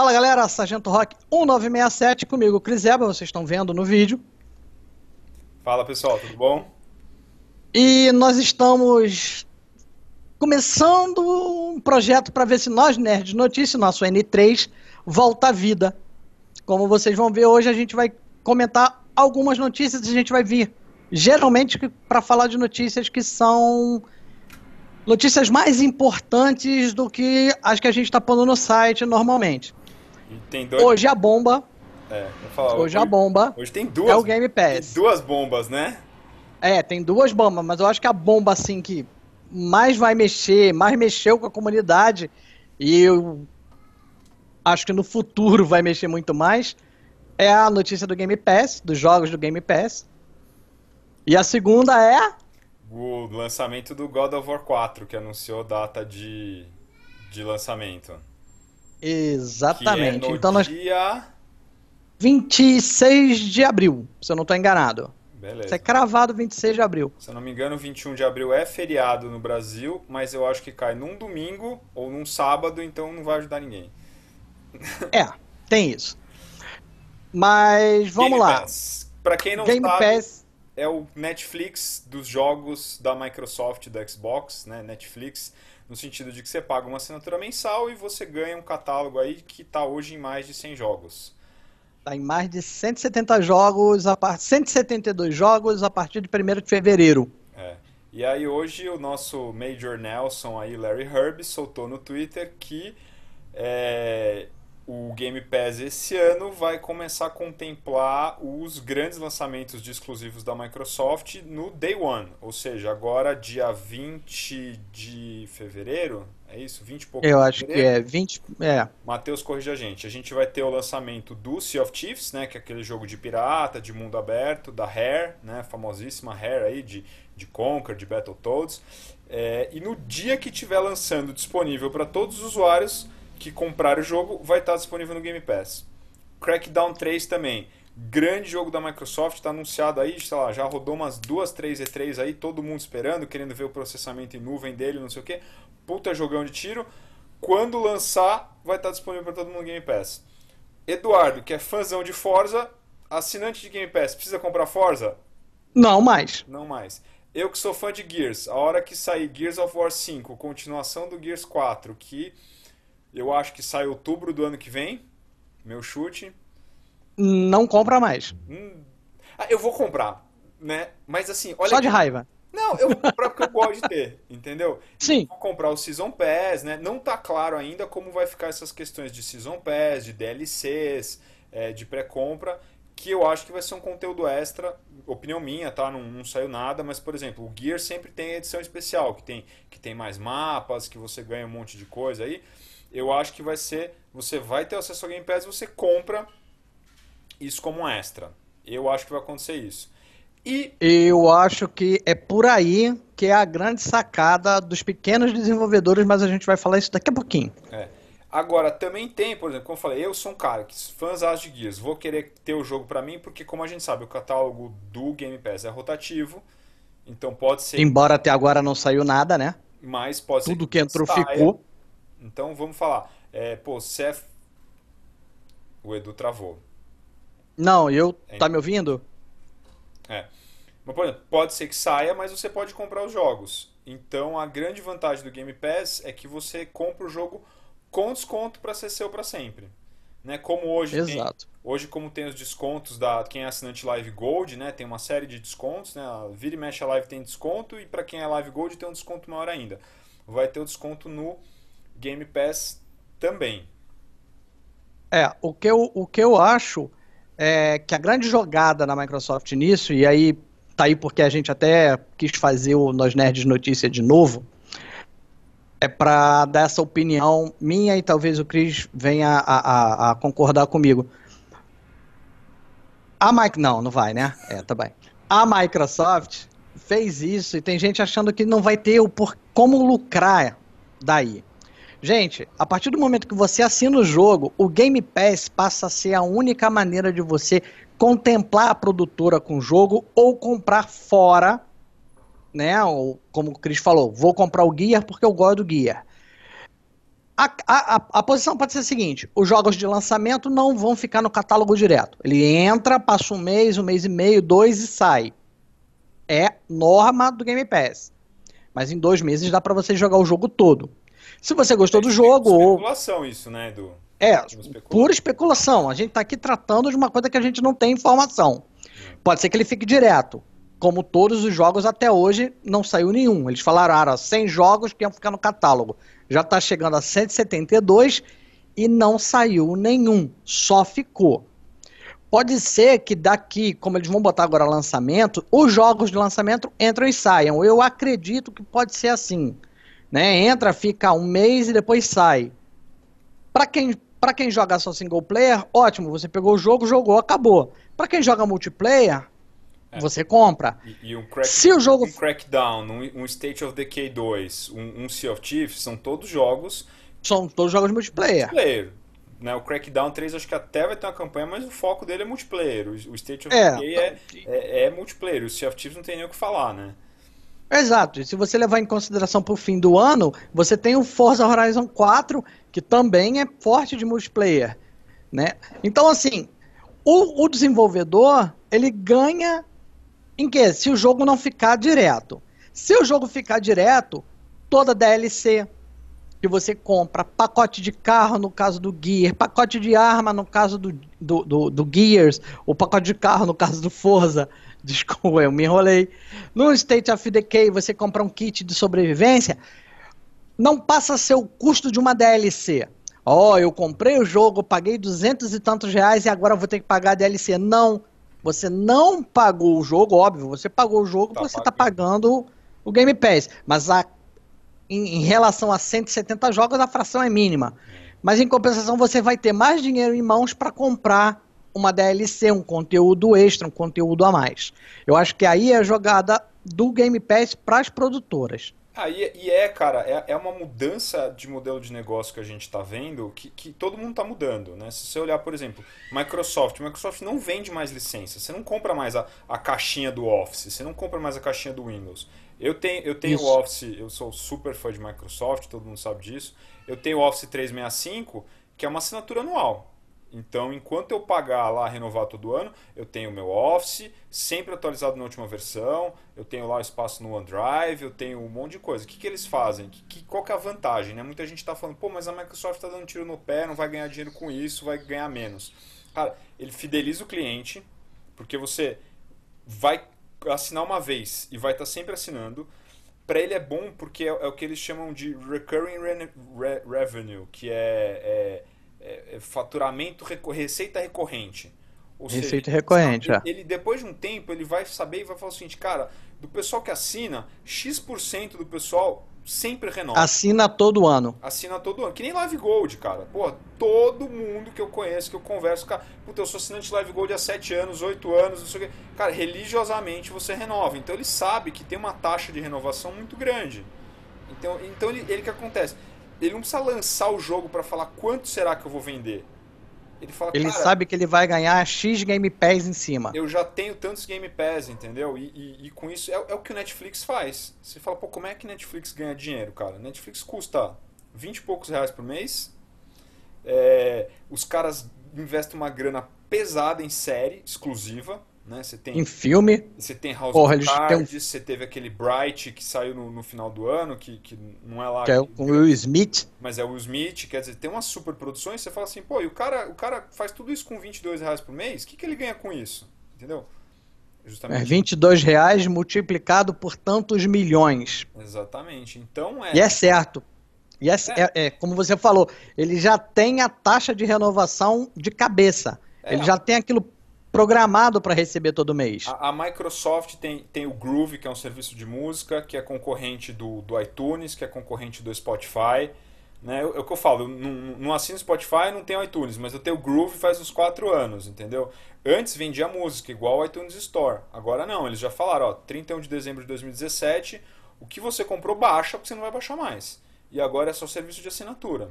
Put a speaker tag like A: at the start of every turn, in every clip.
A: Fala galera, Sargento Rock 1967 comigo, Cris Eba, vocês estão vendo no vídeo.
B: Fala pessoal, tudo bom?
A: E nós estamos começando um projeto para ver se nós, Nerds Notícia, nosso N3, volta à vida. Como vocês vão ver hoje, a gente vai comentar algumas notícias e a gente vai vir geralmente para falar de notícias que são notícias mais importantes do que as que a gente está pondo no site normalmente. Dois... Hoje a bomba.
B: É, falar, hoje, hoje, a bomba. Hoje tem duas. É o Game Pass. duas bombas, né?
A: É, tem duas bombas, mas eu acho que a bomba, assim, que mais vai mexer, mais mexeu com a comunidade, e eu acho que no futuro vai mexer muito mais, é a notícia do Game Pass, dos jogos do Game Pass. E a segunda é.
B: O lançamento do God of War 4, que anunciou data de, de lançamento.
A: Exatamente. É então nós. Dia... 26 de abril, se eu não estou enganado. Beleza. Isso é cravado 26 de abril.
B: Se eu não me engano, 21 de abril é feriado no Brasil, mas eu acho que cai num domingo ou num sábado, então não vai ajudar ninguém.
A: É, tem isso. Mas vamos Game lá. Pass.
B: quem não Game sabe, Pass... é o Netflix dos jogos da Microsoft e do Xbox, né? Netflix no sentido de que você paga uma assinatura mensal e você ganha um catálogo aí que está hoje em mais de 100 jogos.
A: Está em mais de 170 jogos, a par... 172 jogos a partir de 1 de fevereiro.
B: É. E aí hoje o nosso Major Nelson aí, Larry Herb, soltou no Twitter que é, o Game Pass esse ano vai começar a contemplar os grandes lançamentos de exclusivos da Microsoft no Day One, ou seja, agora dia 20 de fevereiro, é isso? 20 e pouco Eu acho que é, 20, é. Matheus, corrija a gente. A gente vai ter o lançamento do Sea of Thieves, né, que é aquele jogo de pirata, de mundo aberto, da Rare, né, famosíssima Rare aí, de, de Conquer, de Battletoads. É, e no dia que tiver lançando disponível para todos os usuários que comprar o jogo, vai estar disponível no Game Pass. Crackdown 3 também. Grande jogo da Microsoft, está anunciado aí, sei lá, já rodou umas duas, três E3 aí, todo mundo esperando, querendo ver o processamento em nuvem dele, não sei o que. Puta jogão de tiro. Quando lançar, vai estar disponível para todo mundo no Game Pass. Eduardo, que é fãzão de Forza, assinante de Game Pass, precisa comprar Forza?
A: Não mais.
B: Não mais. Eu que sou fã de Gears, a hora que sair Gears of War 5, continuação do Gears 4, que eu acho que sai outubro do ano que vem. Meu chute.
A: Não compra mais.
B: Hum. Ah, eu vou comprar, né? Mas assim, olha. Só aqui. de raiva. Não, eu vou comprar porque eu gosto de ter, entendeu? Sim. Eu vou comprar o Season Pass, né? Não tá claro ainda como vai ficar essas questões de Season Pass, de DLCs, é, de pré-compra que eu acho que vai ser um conteúdo extra, opinião minha, tá? Não, não, saiu nada, mas por exemplo, o Gear sempre tem edição especial, que tem, que tem mais mapas, que você ganha um monte de coisa aí. Eu acho que vai ser, você vai ter acesso ao Game Pass, você compra isso como extra. Eu acho que vai acontecer isso.
A: E eu acho que é por aí que é a grande sacada dos pequenos desenvolvedores, mas a gente vai falar isso daqui a pouquinho.
B: É. Agora, também tem, por exemplo, como eu falei, eu sou um cara que fãs de Gears, vou querer ter o jogo para mim, porque como a gente sabe, o catálogo do Game Pass é rotativo, então pode ser... Embora até
A: agora não saiu nada, né?
B: Mas pode Tudo ser... Tudo que, entrou saia. ficou. Então vamos falar, é, pô, se é... O Edu travou.
A: Não, eu... É, tá me ouvindo?
B: É. Mas, por exemplo, pode ser que saia, mas você pode comprar os jogos. Então a grande vantagem do Game Pass é que você compra o jogo com desconto para ser seu para sempre. Né? Como hoje Exato. Tem, hoje como tem os descontos da quem é assinante Live Gold, né? Tem uma série de descontos, né? Vira e mexe a Live tem desconto e para quem é Live Gold tem um desconto maior ainda. Vai ter o desconto no Game Pass também.
A: É, o que eu, o que eu acho é que a grande jogada na Microsoft nisso e aí tá aí porque a gente até quis fazer o Nós Nerds Notícia de novo é para dar essa opinião minha e talvez o Cris venha a, a, a, concordar comigo. A Mike não, não vai, né? É, tá bem. A Microsoft fez isso e tem gente achando que não vai ter o por como lucrar daí. Gente, a partir do momento que você assina o jogo, o Game Pass passa a ser a única maneira de você contemplar a produtora com o jogo ou comprar fora né? Ou, como o Cris falou, vou comprar o Gear porque eu gosto do Gear. A, a, a, posição pode ser a seguinte: os jogos de lançamento não vão ficar no catálogo direto. Ele entra, passa um mês, um mês e meio, dois e sai. É norma do Game Pass. Mas em dois meses dá para você jogar o jogo todo. Se você gostou é do tipo jogo.
B: Especulação ou... isso, né, Edu?
A: É, especulação. Tipo pura especulação. A gente está aqui tratando de uma coisa que a gente não tem informação. Hum. Pode ser que ele fique direto como todos os jogos até hoje, não saiu nenhum. Eles falaram, ah, 100 jogos que iam ficar no catálogo. Já está chegando a 172 e não saiu nenhum, só ficou. Pode ser que daqui, como eles vão botar agora lançamento, os jogos de lançamento entram e saiam. Eu acredito que pode ser assim. Né? Entra, fica um mês e depois sai. Para quem, pra quem joga só single player, ótimo, você pegou o jogo, jogou, acabou. Para quem joga multiplayer, é. Você compra.
B: E, e um crack, Se o jogo... um Crackdown, um, um State of Decay 2, um, um Sea of Thieves, são todos jogos...
A: São todos jogos multiplayer.
B: Multiplayer. Né, o Crackdown 3 acho que até vai ter uma campanha, mas o foco dele é multiplayer. O State of é, Decay é, é, é, multiplayer. O Sea of Thieves não tem nem o que falar, né?
A: Exato. E se você levar em consideração para o fim do ano, você tem o Forza Horizon 4, que também é forte de multiplayer. Né? Então, assim, o, o desenvolvedor ele ganha em que se o jogo não ficar direto. Se o jogo ficar direto, toda DLC que você compra, pacote de carro no caso do Gear, pacote de arma no caso do, do, do, do Gears, o pacote de carro no caso do Forza, desculpa, eu me enrolei. No State of Decay você compra um kit de sobrevivência, não passa a ser o custo de uma DLC. Ó, oh, eu comprei o jogo, paguei duzentos e tantos reais e agora vou ter que pagar a DLC. Não, você não pagou o jogo, óbvio, você pagou o jogo tá você está pagando o Game Pass. Mas a, em, em, relação a 170 jogos, a fração é mínima. É. Mas em compensação, você vai ter mais dinheiro em mãos para comprar uma DLC, um conteúdo extra, um conteúdo a mais. Eu acho que aí é a jogada do Game Pass para as produtoras.
B: Aí, ah, e é, cara, é, é uma mudança de modelo de negócio que a gente está vendo, que, que todo mundo está mudando, né? Se você olhar, por exemplo, Microsoft, Microsoft não vende mais licença, você não compra mais a, a caixinha do Office, você não compra mais a caixinha do Windows. Eu tenho, eu tenho o Office, eu sou super fã de Microsoft, todo mundo sabe disso. Eu tenho o Office 365, que é uma assinatura anual. Então, enquanto eu pagar lá, renovar todo ano, eu tenho o meu Office, sempre atualizado na última versão, eu tenho lá o espaço no OneDrive, eu tenho um monte de coisa. O que, que eles fazem? Que, que, qual que é a vantagem? Né? Muita gente está falando, pô, mas a Microsoft está dando tiro no pé, não vai ganhar dinheiro com isso, vai ganhar menos. Cara, ele fideliza o cliente, porque você vai assinar uma vez e vai estar tá sempre assinando. Para ele é bom porque é, é, o que eles chamam de recurring re re revenue, que é, é é, é, faturamento, recor receita recorrente.
A: Ou receita seja, recorrente, sabe, é. ele,
B: depois de um tempo ele vai saber e vai falar o seguinte, cara, do pessoal que assina, X% do pessoal sempre renova. Assina
A: todo ano.
B: Assina todo ano. Que nem Live Gold, cara. Pô, todo mundo que eu conheço, que eu converso, cara, puta, eu sou assinante Live Gold há 7 anos, 8 anos, não sei o quê. Cara, religiosamente você renova. Então ele sabe que tem uma taxa de renovação muito grande. Então, então ele, ele que acontece? ele não precisa lançar o jogo para falar quanto será que eu vou vender. Ele fala Ele sabe que
A: ele vai ganhar X Game Pass em cima. Eu
B: já tenho tantos Game Pass, entendeu? E, e, e com isso é, é, o que o Netflix faz. Você fala, pô, como é que Netflix ganha dinheiro, cara? Netflix custa 20 e poucos reais por mês. É, os caras investem uma grana pesada em série exclusiva. Né? Você tem, em filme. Você tem House Porra, of Cards, um... você teve aquele Bright que saiu no, no, final do ano, que, que não é lá. Que é com o é Will Smith. Mas é o Will Smith, quer dizer, tem umas super produções, você fala assim, pô, e o cara, o cara faz tudo isso com 22 reais por mês, o que, que ele ganha com isso? Entendeu? Justamente. É
A: 22 reais multiplicado por tantos milhões.
B: Exatamente. Então é. E é
A: certo. E é, é. é, é como você falou, ele já tem a taxa de renovação de cabeça. É. Ele já tem aquilo programado para receber todo mês.
B: A, a, Microsoft tem, tem o Groove, que é um serviço de música, que é concorrente do, do iTunes, que é concorrente do Spotify. Né? É o que eu falo, eu não, não assino Spotify não tenho iTunes, mas eu tenho Groove faz uns 4 anos, entendeu? Antes vendia música, igual o iTunes Store. Agora não, eles já falaram, ó, 31 de dezembro de 2017, o que você comprou baixa, porque você não vai baixar mais. E agora é só serviço de assinatura.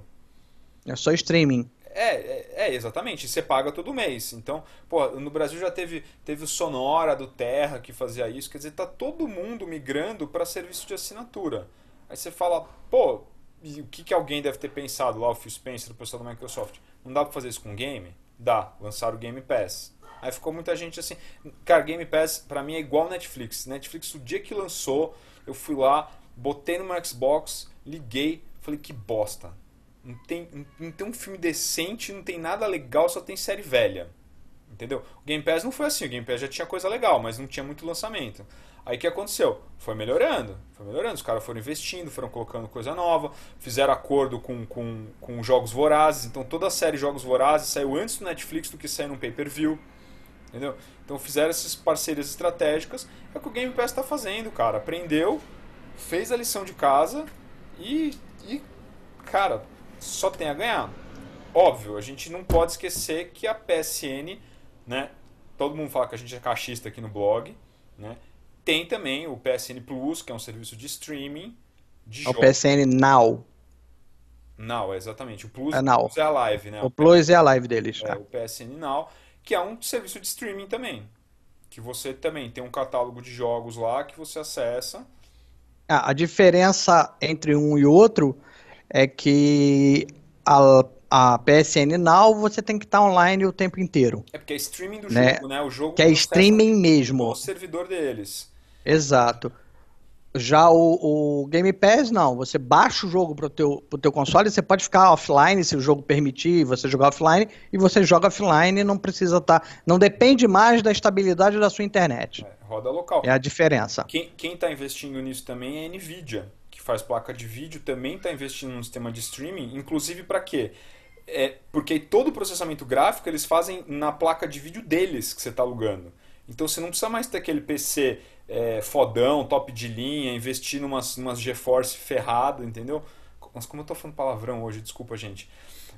A: É só streaming.
B: É, é, é, exatamente. Você paga todo mês. Então, pô, no Brasil já teve, teve o Sonora do Terra que fazia isso. Quer dizer, tá todo mundo migrando para serviço de assinatura. Aí você fala, pô, o que, que alguém deve ter pensado lá, o Phil Spencer, o pessoal da Microsoft? Não dá pra fazer isso com game? Dá. Lançaram o Game Pass. Aí ficou muita gente assim. Cara, Game Pass pra mim é igual Netflix. Netflix, o dia que lançou, eu fui lá, botei no meu Xbox, liguei, falei, que bosta não tem, não tem um filme decente, não tem nada legal, só tem série velha. Entendeu? O Game Pass não foi assim, o Game Pass já tinha coisa legal, mas não tinha muito lançamento. Aí o que aconteceu? Foi melhorando, foi melhorando. Os caras foram investindo, foram colocando coisa nova, fizeram acordo com, com, com jogos vorazes. Então toda a série Jogos Vorazes saiu antes do Netflix do que saiu no pay-per-view. Entendeu? Então fizeram essas parcerias estratégicas. É o que o Game Pass está fazendo, cara. Aprendeu, fez a lição de casa e, e cara, só tem a ganhar. Óbvio, a gente não pode esquecer que a PSN, né, todo mundo fala que a gente é caixista aqui no blog, né, tem também o PSN Plus, que é um serviço de streaming de é O
A: PSN Now.
B: Now, exatamente. O Plus é, Plus é a live, né? O,
A: Plus é a live deles. É, é. o
B: PSN Now, que é um serviço de streaming também. Que você também tem um catálogo de jogos lá que você acessa.
A: Ah, a diferença entre um e outro é que a, a PSN Now você tem que estar tá online o tempo inteiro. É porque é streaming do né? jogo, né? O jogo que é streaming mesmo. O
B: servidor deles.
A: Exato. Já o, o, Game Pass, não. Você baixa o jogo pro teu, pro teu console, você pode ficar offline se o jogo permitir você jogar offline, e você joga offline e não precisa estar. Tá, não depende mais da estabilidade da sua internet. É,
B: roda local. É a diferença. Quem, está investindo nisso também é a Nvidia faz placa de vídeo também está investindo num sistema de streaming, inclusive para quê? É, porque todo o processamento gráfico eles fazem na placa de vídeo deles que você está alugando. Então você não precisa mais ter aquele PC é, fodão, top de linha, investir numas, numas GeForce ferrada, entendeu? Mas como eu estou falando palavrão hoje, desculpa, gente.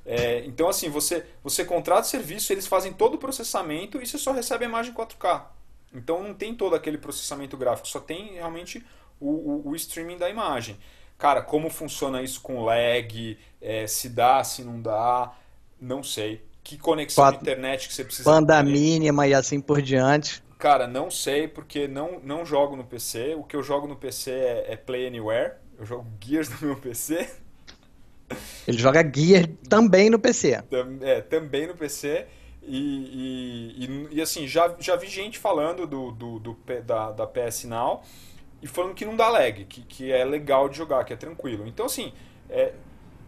B: É, então, assim, você, você contrata o serviço, eles fazem todo o processamento e você só recebe a imagem 4K. Então não tem todo aquele processamento gráfico, só tem realmente o, o, o streaming da imagem. Cara, como funciona isso com lag? É, se dá, se não dá, não sei. Que conexão de internet que você precisa Banda
A: ter? mínima e assim por diante.
B: Cara, não sei, porque não, não jogo no PC. O que eu jogo no PC é, é Play Anywhere. Eu jogo Gears no meu PC.
A: Ele joga Gears também no PC.
B: É, também no PC. E, e, e, e, assim, já, já vi gente falando do, do, do da, da PS Now e falando que não dá lag, que, que é legal de jogar, que é tranquilo. Então, assim, é,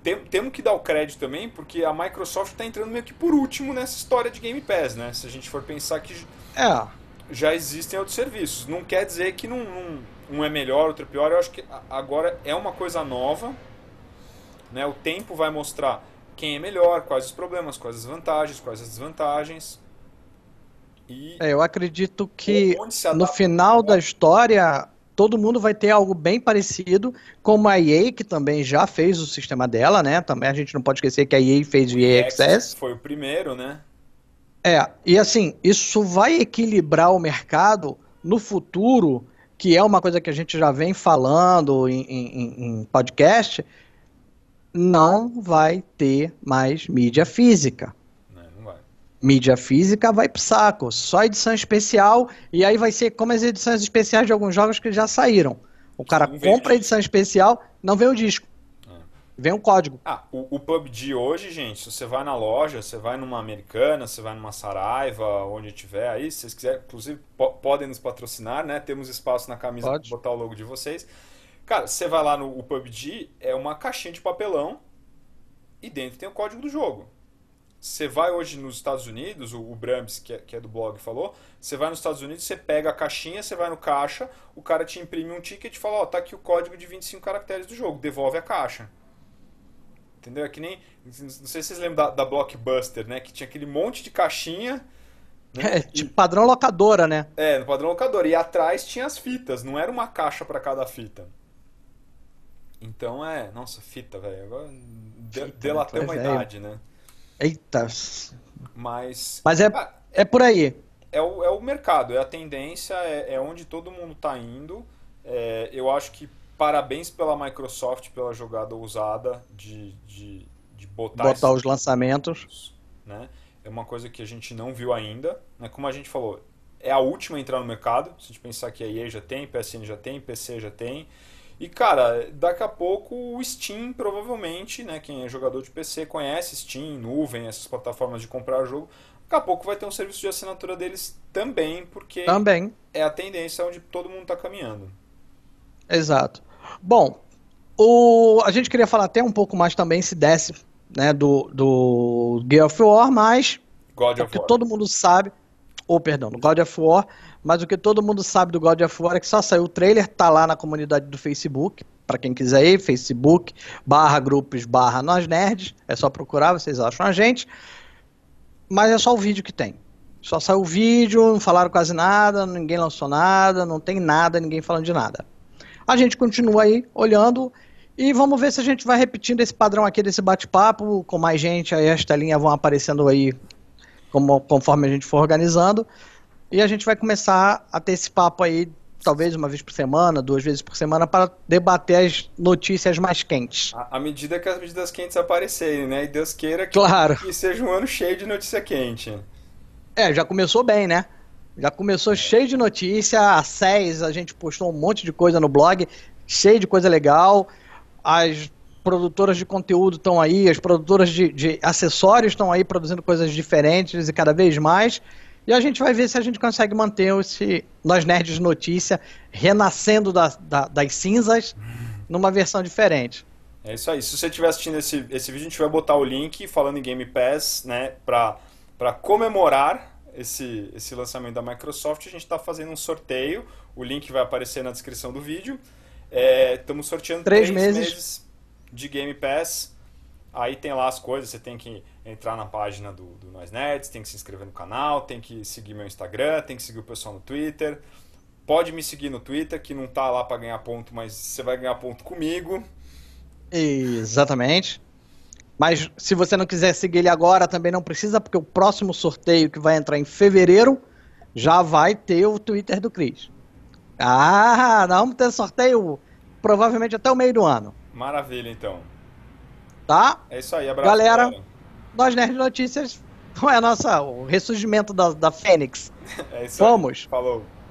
B: tem, temos que dar o crédito também, porque a Microsoft está entrando meio que por último nessa história de Game Pass, né? Se a gente for pensar que é. já existem outros serviços. Não quer dizer que não, não, um é melhor, outro é pior. Eu acho que agora é uma coisa nova. Né? O tempo vai mostrar quem é melhor, quais os problemas, quais as vantagens, quais as desvantagens.
A: E é, eu acredito que no final da história todo mundo vai ter algo bem parecido, como a EA, que também já fez o sistema dela, né? Também a gente não pode esquecer que a EA fez o EA Access.
B: Foi o primeiro, né?
A: É, e assim, isso vai equilibrar o mercado no futuro, que é uma coisa que a gente já vem falando em, em, em podcast, não vai ter mais mídia física mídia física vai pro saco. Só edição especial, e aí vai ser como as edições especiais de alguns jogos que já saíram. O cara não compra a edição especial, não vem o disco. É. Vem um código.
B: Ah, o, o PUBG hoje, gente, você vai na loja, você vai numa americana, você vai numa Saraiva, onde tiver aí, se vocês quiserem, inclusive podem nos patrocinar, né? Temos espaço na camisa para botar o logo de vocês. Cara, você vai lá no PUBG, é uma caixinha de papelão e dentro tem o código do jogo. Você vai hoje nos Estados Unidos, o, o Brams, que é, que é do blog, falou, você vai nos Estados Unidos, você pega a caixinha, você vai no caixa, o cara te imprime um ticket e fala, ó, oh, tá aqui o código de 25 caracteres do jogo, devolve a caixa. Entendeu? É que nem. Não sei se vocês lembram da, da Blockbuster, né? Que tinha aquele monte de caixinha.
A: Né? É, tipo padrão locadora, né?
B: É, no padrão locadora. E atrás tinha as fitas, não era uma caixa para cada fita. Então é. Nossa, fita, velho. Agora de, delatei uma é. idade, né? Eita. Mas. Mas é, ah,
A: é por aí.
B: É o, é o mercado, é a tendência, é, é onde todo mundo está indo. É, eu acho que parabéns pela Microsoft pela jogada ousada de, de, de botar, botar os lançamentos. Né? É uma coisa que a gente não viu ainda. Né? Como a gente falou, é a última a entrar no mercado. Se a gente pensar que a EA já tem, PSN já tem, PC já tem. E cara, daqui a pouco o Steam, provavelmente, né? Quem é jogador de PC conhece Steam, nuvem, essas plataformas de comprar jogo. Daqui a pouco vai ter um serviço de assinatura deles também, porque também. é a tendência onde todo mundo está caminhando.
A: Exato. Bom, o... a gente queria falar até um pouco mais também, se desse, né, do, do Gear of War, mas. God of War. todo mundo sabe ou perdão, no God of War, mas o que todo mundo sabe do God of War é que só saiu o trailer, tá lá na comunidade do Facebook, para quem quiser ir, Facebook, barra grupos, barra nós nerds, é só procurar, vocês acham a gente, mas é só o vídeo que tem. Só saiu o vídeo, não falaram quase nada, ninguém lançou nada, não tem nada, ninguém falando de nada. A gente continua aí olhando e vamos ver se a gente vai repetindo esse padrão aqui desse bate-papo com mais gente, aí as telinhas vão aparecendo aí como, conforme a gente for organizando. E a gente vai começar a ter esse papo aí, talvez uma vez por semana, duas vezes por semana, para debater as notícias mais quentes.
B: À medida que as medidas quentes aparecerem, né? E Deus queira que, claro. que seja um ano cheio de notícia quente.
A: É, já começou bem, né? Já começou é. cheio de notícia. Às SES, a gente postou um monte de coisa no blog, cheio de coisa legal. as produtoras de conteúdo estão aí, as produtoras de, de acessórios estão aí produzindo coisas diferentes e cada vez mais. E a gente vai ver se a gente consegue manter esse Nós Nerds Notícia renascendo da, da, das cinzas numa versão diferente.
B: É isso aí. Se você estiver assistindo esse, esse vídeo, a gente vai botar o link falando em Game Pass, né? Pra, comemorar esse, esse lançamento da Microsoft, a gente está fazendo um sorteio. O link vai aparecer na descrição do vídeo. Estamos é, sorteando três, três meses, meses de Game Pass. Aí tem lá as coisas, você tem que entrar na página do, do Nós Nerds, tem que se inscrever no canal, tem que seguir meu Instagram, tem que seguir o pessoal no Twitter. Pode me seguir no Twitter, que não tá lá para ganhar ponto, mas você vai ganhar ponto comigo.
A: Exatamente. Mas se você não quiser seguir ele agora, também não precisa, porque o próximo sorteio que vai entrar em fevereiro já vai ter o Twitter do Cris. Ah, nós vamos ter sorteio provavelmente até o meio do ano.
B: Maravilha, então.
A: Tá? É isso aí, abraço. Galera, nós Nerd Notícias, é a nossa, o ressurgimento da, da Fênix. É isso Vamos.
B: aí. Falou.